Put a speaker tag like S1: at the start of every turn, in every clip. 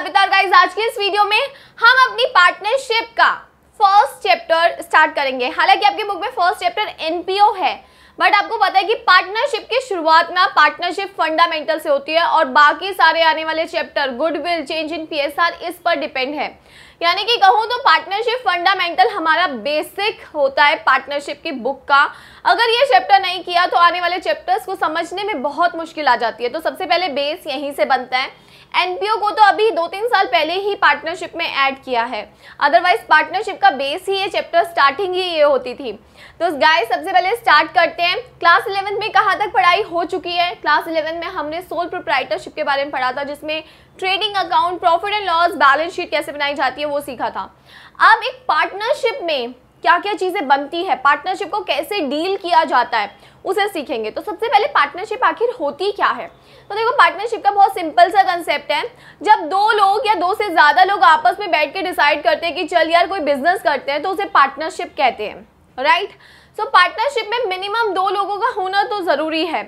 S1: साबिता और गाइस आज के इस वीडियो में हम अपनी पार्टनरशिप का फर्स्ट चैप्टर स्टार्ट करेंगे हालांकि आपके बुक में फर्स्ट चैप्टर एनपीओ है बट आपको पता है कि पार्टनरशिप की शुरुआत ना पार्टनरशिप फंडामेंटल से होती है और बाकी सारे आने वाले chapter goodwill change in PSR इस पर डिपेंड है यानी कि कहूँ तो पार्टनरशिप फंडामेंटल हमारा बेसिक होता है पार्टनरशिप की बुक का अगर ये चैप्टर नहीं किया तो आने वाले चैप्टर्स को समझने में बहुत मुश्किल आ जाती है तो सबसे पहले बेस यहीं से बनता है एनपीओ को तो अभी दो तीन साल पहले ही पार्टनरशिप में ऐड किया है अदरवाइज पार्टनरशिप का बेस ही ये चैप्टर स्टार्टिंग ही ये होती थी तो गाय सबसे पहले स्टार्ट करते हैं क्लास इलेवन में कहाँ तक पढ़ाई हो चुकी है क्लास इलेवन में हमने सोल प्रोप्राइटरशिप के बारे में पढ़ा था जिसमें trading account profit and loss balance sheet कैसे बनाई जाती है वो सीखा था अब एक पार्टनरशिप में क्या क्या चीज़ें बनती है पार्टनरशिप को कैसे डील किया जाता है उसे सीखेंगे तो सबसे पहले पार्टनरशिप आखिर होती क्या है तो देखो पार्टनरशिप का बहुत सिंपल सा कंसेप्ट है जब दो लोग या दो से ज़्यादा लोग आपस में बैठ के डिसाइड करते हैं कि चल यार कोई बिजनेस करते हैं तो उसे पार्टनरशिप कहते हैं right right? So so, partnership में मिनिमम दो लोगों का होना तो ज़रूरी है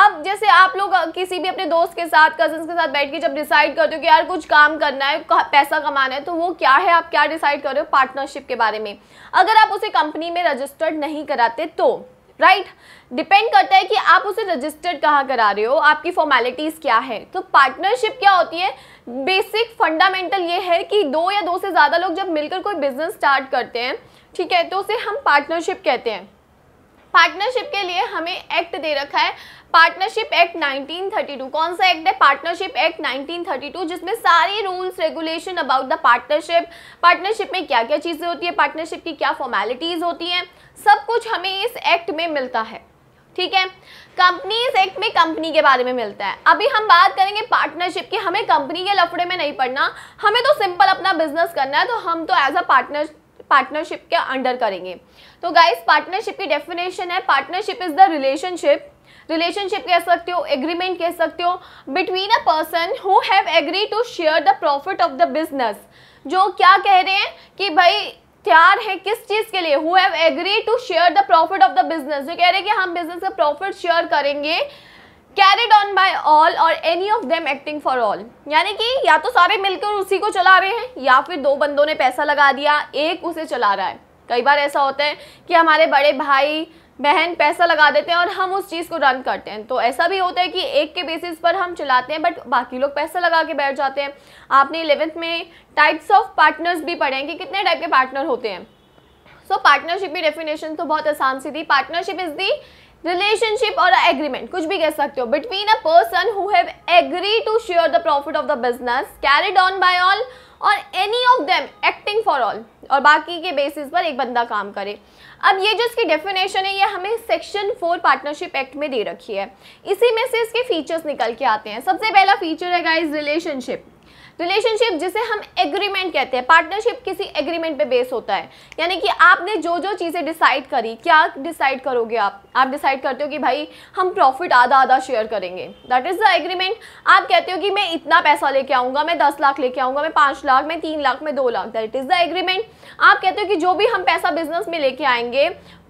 S1: अब जैसे आप लोग किसी भी अपने दोस्त के साथ कजन्स के साथ बैठ के जब डिसाइड करते हो कि यार कुछ काम करना है पैसा कमाना है तो वो क्या है आप क्या डिसाइड कर रहे हो पार्टनरशिप के बारे में अगर आप उसे कंपनी में रजिस्टर्ड नहीं कराते तो राइट right? डिपेंड करता है कि आप उसे रजिस्टर्ड कहाँ करा रहे हो आपकी फॉर्मेलिटीज़ क्या है तो पार्टनरशिप क्या होती है बेसिक फंडामेंटल ये है कि दो या दो से ज़्यादा लोग जब मिलकर कोई बिजनेस स्टार्ट करते हैं ठीक है तो उसे हम पार्टनरशिप कहते हैं पार्टनरशिप के लिए हमें एक्ट दे रखा है पार्टनरशिप एक्ट 1932 कौन सा एक्ट है पार्टनरशिप एक्ट 1932 जिसमें सारे rules regulation about the partnership partnership में क्या क्या चीज़ें होती है पार्टनरशिप की क्या फॉर्मेलिटीज़ होती हैं सब कुछ हमें इस एक्ट में मिलता है ठीक है कंपनीज एक्ट में कंपनी के बारे में मिलता है अभी हम बात करेंगे पार्टनरशिप की हमें कंपनी के लफड़े में नहीं पड़ना हमें तो सिंपल अपना बिजनेस करना है तो हम तो एज अ पार्टनर पार्टनरशिप के अंडर करेंगे तो गाइस पार्टनरशिप की डेफिनेशन है partnership is the relationship relationship कह सकते हो एग्रीमेंट कह सकते हो between a person who have agree to share the profit of the business जो क्या कह रहे हैं कि भाई तैयार है किस चीज़ के लिए who have agree to share the profit of the business जो कह रहे हैं कि हम बिजनेस का प्रॉफिट शेयर करेंगे carried on by all or any of them acting for all यानी कि या तो सारे मिलकर उसी को चला रहे हैं या फिर दो बंदों ने पैसा लगा दिया एक उसे चला रहा है कई बार ऐसा होता है कि हमारे बड़े भाई बहन पैसा लगा देते हैं और हम उस चीज़ को रन करते हैं तो ऐसा भी होता है कि एक के बेसिस पर हम चलाते हैं बट बाकी लोग पैसा लगा के बैठ जाते हैं आपने इलेवेंथ में टाइप्स ऑफ पार्टनर्स भी पढ़े हैं कि कितने टाइप के पार्टनर होते हैं सो पार्टनरशिप की डेफिनेशन तो बहुत आसान सी थी पार्टनरशिप इज़ दी रिलेशनशिप और एग्रीमेंट कुछ भी कह सकते हो between a person who have agree to share the profit of the business carried on by all or any of them acting for all और बाकी के बेसिस पर एक बंदा काम करे अब ये जो इसकी डेफिनेशन है ये हमें सेक्शन फोर पार्टनरशिप एक्ट में दे रखी है इसी में से इसके फीचर्स निकल के आते हैं सबसे पहला फीचर है गाइस रिलेशनशिप रिलेशनशिप जिसे हम एग्रीमेंट कहते हैं पार्टनरशिप किसी एग्रीमेंट पे बेस होता है यानी कि आपने जो जो चीज़ें डिसाइड करी क्या डिसाइड करोगे आप आप डिसाइड करते हो कि भाई हम प्रॉफिट आधा आधा शेयर करेंगे दैट इज़ द एग्रीमेंट आप कहते हो कि मैं इतना पैसा लेके आऊँगा मैं दस लाख लेके आऊँगा मैं पाँच लाख मैं तीन लाख मैं दो lakh that is the agreement आप कहते हो कि जो भी हम पैसा बिजनेस में लेके आएंगे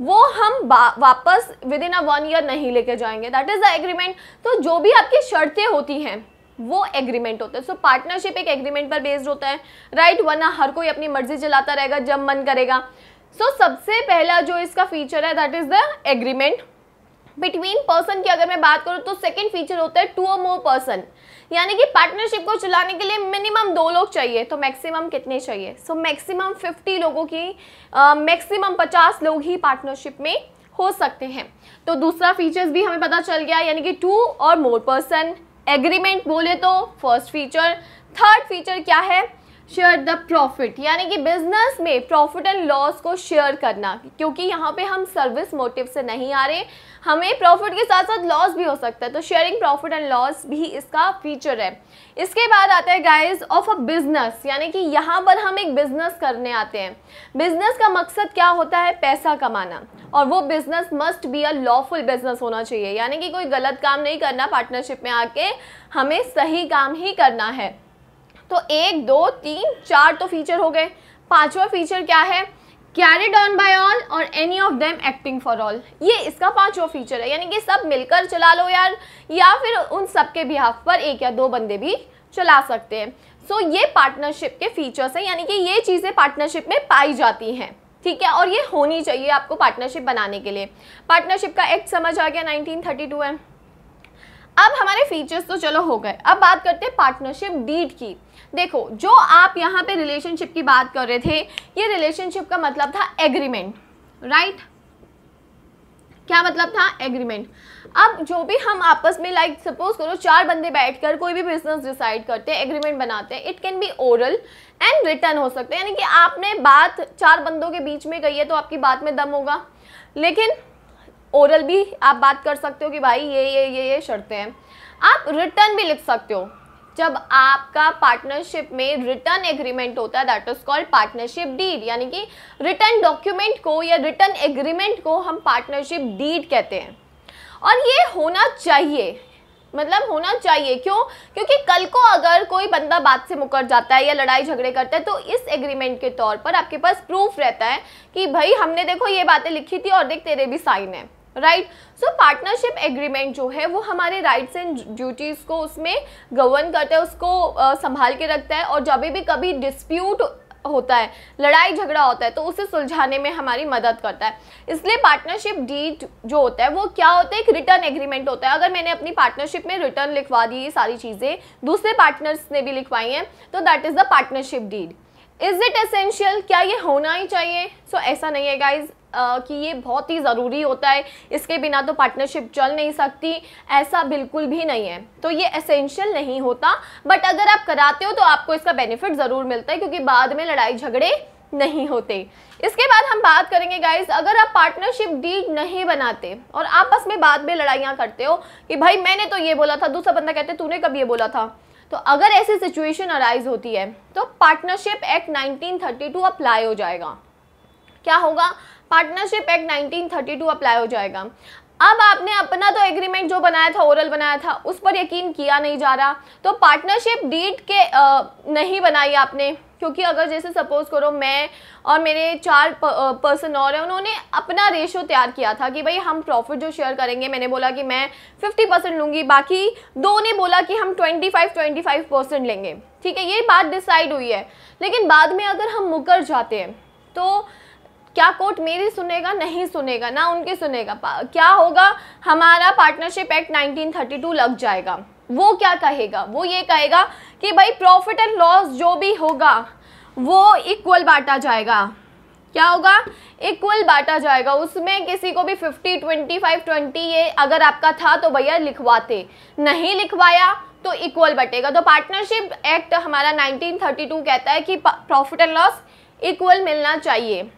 S1: वो हम वापस within a one year नहीं लेके जाएंगे दैट इज़ द एग्रीमेंट तो जो भी आपकी शर्तें होती हैं वो एग्रीमेंट होता है सो so, पार्टनरशिप एक एग्रीमेंट पर बेस्ड होता है राइट right? वरना हर कोई अपनी मर्जी चलाता रहेगा जब मन करेगा सो so, सबसे पहला जो इसका फीचर है that is the agreement between person की अगर मैं बात करूँ तो सेकेंड फीचर होता है टू और मोर पर्सन यानी कि पार्टनरशिप को चलाने के लिए मिनिमम दो लोग चाहिए तो मैक्सिमम कितने चाहिए सो मैक्सिमम फिफ्टी लोगों की मैक्सिमम uh, पचास लोग ही पार्टनरशिप में हो सकते हैं तो दूसरा फीचर्स भी हमें पता चल गया यानी कि टू और मोर पर्सन एग्रीमेंट बोले तो फर्स्ट फीचर थर्ड फीचर क्या है शेयर द प्रॉफिट यानी कि बिजनेस में प्रॉफिट एंड लॉस को शेयर करना क्योंकि यहाँ पे हम सर्विस मोटिव से नहीं आ रहे हमें प्रॉफिट के साथ साथ लॉस भी हो सकता है तो शेयरिंग प्रॉफिट एंड लॉस भी इसका फीचर है इसके बाद आता है गाइज ऑफ अ बिजनेस यानी कि यहाँ पर हम एक बिजनेस करने आते हैं बिजनेस का मकसद क्या होता है पैसा कमाना और वो business must be a lawful business होना चाहिए यानी कि कोई गलत काम नहीं करना पार्टनरशिप में आके हमें सही काम ही करना है तो एक दो तीन चार तो फीचर हो गए पांचवा फीचर क्या है carried on by all or any of them acting for all ये इसका पांचवा फीचर है यानी कि सब मिलकर चला लो यार या फिर उन सब के बिहाफ पर एक या दो बंदे भी चला सकते हैं सो so, ये पार्टनरशिप के फीचर्स हैं यानी कि ये चीज़ें पार्टनरशिप में पाई जाती हैं ठीक है और ये होनी चाहिए आपको पार्टनरशिप बनाने के लिए पार्टनरशिप का एक्ट समझ आ गया 1932 है अब हमारे फीचर्स तो चलो हो गए अब बात करते हैं पार्टनरशिप डीड की देखो जो आप यहाँ पे रिलेशनशिप की बात कर रहे थे ये रिलेशनशिप का मतलब था एग्रीमेंट राइट क्या मतलब था एग्रीमेंट अब जो भी हम आपस में लाइक सपोज करो चार बंदे बैठकर कोई भी बिजनेस डिसाइड करते हैं एग्रीमेंट बनाते हैं it can be oral and written हो सकते हैं यानी कि आपने बात चार बंदों के बीच में कही है तो आपकी बात में दम होगा लेकिन ओरल भी आप बात कर सकते हो कि भाई ये ये ये ये शर्तें हैं आप रिटर्न भी लिख सकते हो जब आपका पार्टनरशिप में रिटर्न एग्रीमेंट होता है that is called partnership deed यानी कि रिटर्न डॉक्यूमेंट को या रिटर्न एग्रीमेंट को हम पार्टनरशिप डीड कहते हैं और ये होना चाहिए मतलब होना चाहिए क्यों क्योंकि कल को अगर कोई बंदा बात से मुकर जाता है या लड़ाई झगड़े करता है तो इस एग्रीमेंट के तौर पर आपके पास प्रूफ रहता है कि भाई हमने देखो ये बातें लिखी थी और देख तेरे भी साइन है राइट सो पार्टनरशिप एग्रीमेंट जो है वो हमारे राइट्स एंड ड्यूटीज़ को उसमें गवर्न करता है उसको आ, संभाल के रखता है और जब भी कभी डिस्प्यूट होता है लड़ाई झगड़ा होता है तो उसे सुलझाने में हमारी मदद करता है इसलिए पार्टनरशिप डीड जो होता है वो क्या होता है एक रिटर्न एग्रीमेंट होता है अगर मैंने अपनी पार्टनरशिप में रिटर्न लिखवा दी ये सारी चीज़ें दूसरे पार्टनर्स ने भी लिखवाई हैं तो that is the partnership deed is it essential क्या ये होना ही चाहिए सो so, ऐसा नहीं है गाइज कि ये बहुत ही ज़रूरी होता है इसके बिना तो पार्टनरशिप चल नहीं सकती ऐसा बिल्कुल भी नहीं है तो ये एसेंशियल नहीं होता बट अगर आप कराते हो तो आपको इसका बेनिफिट ज़रूर मिलता है क्योंकि बाद में लड़ाई झगड़े नहीं होते इसके बाद हम बात करेंगे गाइस अगर आप पार्टनरशिप डील नहीं बनाते और आपस में बाद में लड़ाइयाँ करते हो कि भाई मैंने तो ये बोला था दूसरा बंदा कहते तूने कब ये बोला था तो अगर ऐसी सिचुएशन अराइज होती है तो पार्टनरशिप एक्ट 1932 अप्लाई हो जाएगा क्या होगा पार्टनरशिप एक्ट 1932 अप्लाई हो जाएगा अब आपने अपना तो एग्रीमेंट जो बनाया था ओरल बनाया था उस पर यकीन किया नहीं जा रहा तो पार्टनरशिप डीड के आ, नहीं बनाई आपने क्योंकि अगर जैसे सपोज करो मैं और मेरे चार पर्सन और हैं उन्होंने अपना रेशो तैयार किया था कि भाई हम प्रॉफिट जो शेयर करेंगे मैंने बोला कि मैं 50 परसेंट लूँगी बाकी दो ने बोला कि हम 25 25 परसेंट लेंगे ठीक है ये बात डिसाइड हुई है लेकिन बाद में अगर हम मुकर जाते हैं तो क्या कोर्ट मेरी सुनेगा नहीं सुनेगा ना उनकी सुनेगा क्या होगा हमारा पार्टनरशिप एक्ट 1932 लग जाएगा वो क्या कहेगा वो ये कहेगा कि भाई प्रॉफिट एंड लॉस जो भी होगा वो इक्वल बांटा जाएगा क्या होगा इक्वल बांटा जाएगा उसमें किसी को भी फिफ्टी ट्वेंटी फाइव ट्वेंटी ये अगर आपका था तो भैया लिखवाते नहीं लिखवाया तो इक्वल बटेगा तो पार्टनरशिप एक्ट हमारा 1932 कहता है कि प्रॉफिट एंड लॉस इक्वल मिलना चाहिए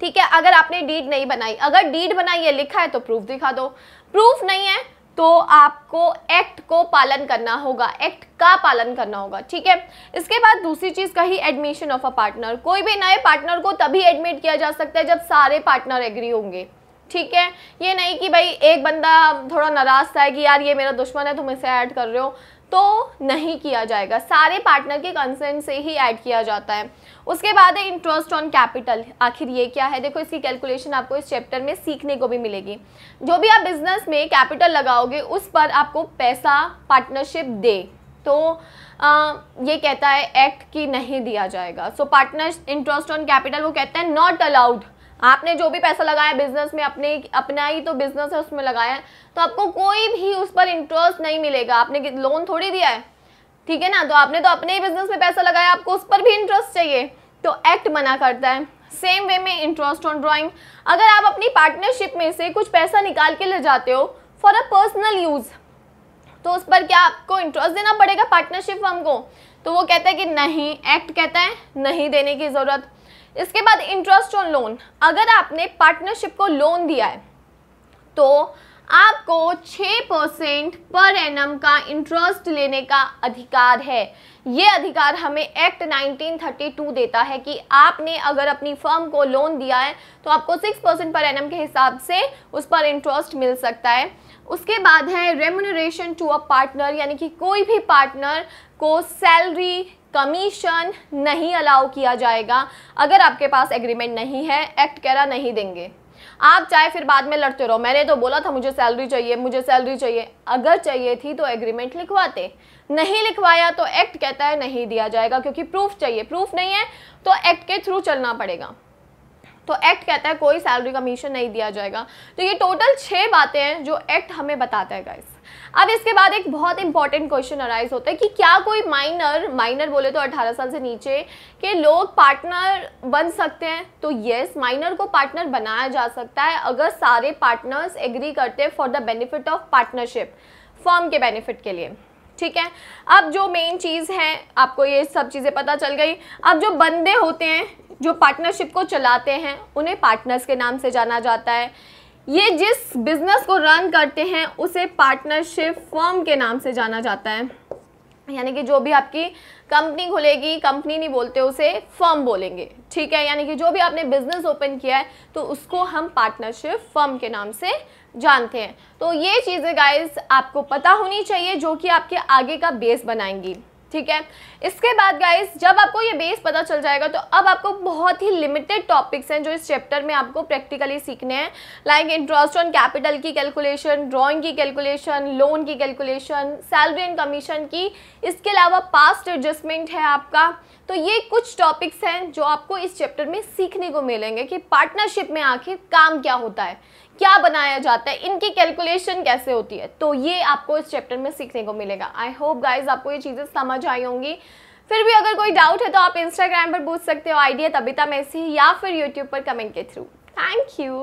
S1: ठीक है अगर आपने डीड नहीं बनाई अगर डीड बनाई है लिखा है तो प्रूफ दिखा दो प्रूफ नहीं है तो आपको एक्ट को पालन करना होगा एक्ट का पालन करना होगा ठीक है इसके बाद दूसरी चीज़ कही एडमिशन ऑफ अ पार्टनर कोई भी नए पार्टनर को तभी एडमिट किया जा सकता है जब सारे पार्टनर एग्री होंगे ठीक है ये नहीं कि भाई एक बंदा थोड़ा नाराज़ था कि यार ये मेरा दुश्मन है तुम इसे ऐड कर रहे हो तो नहीं किया जाएगा सारे पार्टनर के कंसेंट से ही ऐड किया जाता है उसके बाद है इंटरेस्ट ऑन कैपिटल आखिर ये क्या है देखो इसकी कैलकुलेशन आपको इस चैप्टर में सीखने को भी मिलेगी जो भी आप बिजनेस में कैपिटल लगाओगे उस पर आपको पैसा पार्टनरशिप दे तो आ, ये कहता है एक्ट कि नहीं दिया जाएगा so partner interest on capital वो कहता है नॉट अलाउड आपने जो भी पैसा लगाया बिजनेस में अपने अपना ही तो बिजनेस है उसमें लगाया है तो आपको कोई भी उस पर इंटरेस्ट नहीं मिलेगा आपने लोन थोड़ी दिया है ठीक है ना तो आपने तो अपने ही बिजनेस में पैसा लगाया आपको उस पर भी इंटरेस्ट चाहिए तो एक्ट मना करता है सेम वे में इंटरेस्ट ऑन ड्रॉइंग अगर आप अपनी पार्टनरशिप में से कुछ पैसा निकाल के ले जाते हो फॉर अ पर्सनल यूज़ तो उस पर क्या आपको इंटरेस्ट देना पड़ेगा पार्टनरशिप फर्म को तो वो कहता है कि नहीं एक्ट कहता है नहीं देने की ज़रूरत इसके बाद इंटरेस्ट ऑन लोन अगर आपने पार्टनरशिप को लोन दिया है तो आपको 6 परसेंट पर एनम का इंटरेस्ट लेने का अधिकार है ये अधिकार हमें एक्ट 1932 देता है कि आपने अगर अपनी फर्म को लोन दिया है तो आपको 6 परसेंट पर एनम के हिसाब से उस पर इंटरेस्ट मिल सकता है उसके बाद है रेमुनरेशन टू अ पार्टनर यानी कि कोई भी पार्टनर को सैलरी कमीशन नहीं अलाउ किया जाएगा अगर आपके पास एग्रीमेंट नहीं है एक्ट कह रहा नहीं देंगे आप चाहे फिर बाद में लड़ते रहो मैंने तो बोला था मुझे सैलरी चाहिए मुझे सैलरी चाहिए अगर चाहिए थी तो एग्रीमेंट लिखवाते नहीं लिखवाया तो एक्ट कहता है नहीं दिया जाएगा क्योंकि प्रूफ चाहिए प्रूफ नहीं है तो एक्ट के थ्रू चलना पड़ेगा तो एक्ट कहता है कोई सैलरी कमीशन नहीं दिया जाएगा तो ये टोटल छः बातें हैं जो एक्ट हमें बताता है गाइस अब इसके बाद एक बहुत इंपॉर्टेंट क्वेश्चन अराइज होता है कि क्या कोई माइनर माइनर बोले तो 18 साल से नीचे के लोग पार्टनर बन सकते हैं तो येस माइनर को पार्टनर बनाया जा सकता है अगर सारे पार्टनर्स एग्री करते हैं for the benefit of partnership firm के बेनिफिट के लिए ठीक है अब जो मेन चीज़ है आपको ये सब चीज़ें पता चल गई अब जो बंदे होते हैं जो पार्टनरशिप को चलाते हैं उन्हें पार्टनर्स के नाम से जाना जाता है ये जिस बिज़नेस को रन करते हैं उसे पार्टनरशिप फर्म के नाम से जाना जाता है यानी कि जो भी आपकी कंपनी खुलेगी कंपनी नहीं बोलते उसे फर्म बोलेंगे ठीक है यानी कि जो भी आपने बिज़नेस ओपन किया है तो उसको हम पार्टनरशिप फर्म के नाम से जानते हैं तो ये चीज़ें गाइस आपको पता होनी चाहिए जो कि आपके आगे का बेस बनाएंगी ठीक है इसके बाद गाइस जब आपको ये बेस पता चल जाएगा तो अब आपको बहुत ही लिमिटेड टॉपिक्स हैं जो इस चैप्टर में आपको प्रैक्टिकली सीखने हैं लाइक इंटरेस्ट ऑन कैपिटल की कैलकुलेशन ड्राइंग की कैलकुलेशन लोन की कैलकुलेशन सैलरी एंड कमीशन की इसके अलावा पास्ट एडजस्टमेंट है आपका तो ये कुछ टॉपिक्स हैं जो आपको इस चैप्टर में सीखने को मिलेंगे कि पार्टनरशिप में आखिर काम क्या होता है क्या बनाया जाता है इनकी कैलकुलेशन कैसे होती है तो ये आपको इस चैप्टर में सीखने को मिलेगा आई होप गाइज आपको ये चीज़ें समझ आई होंगी फिर भी अगर कोई डाउट है तो आप इंस्टाग्राम पर पूछ सकते हो आइडिया तबिता मैसी या फिर यूट्यूब पर कमेंट के थ्रू थैंक यू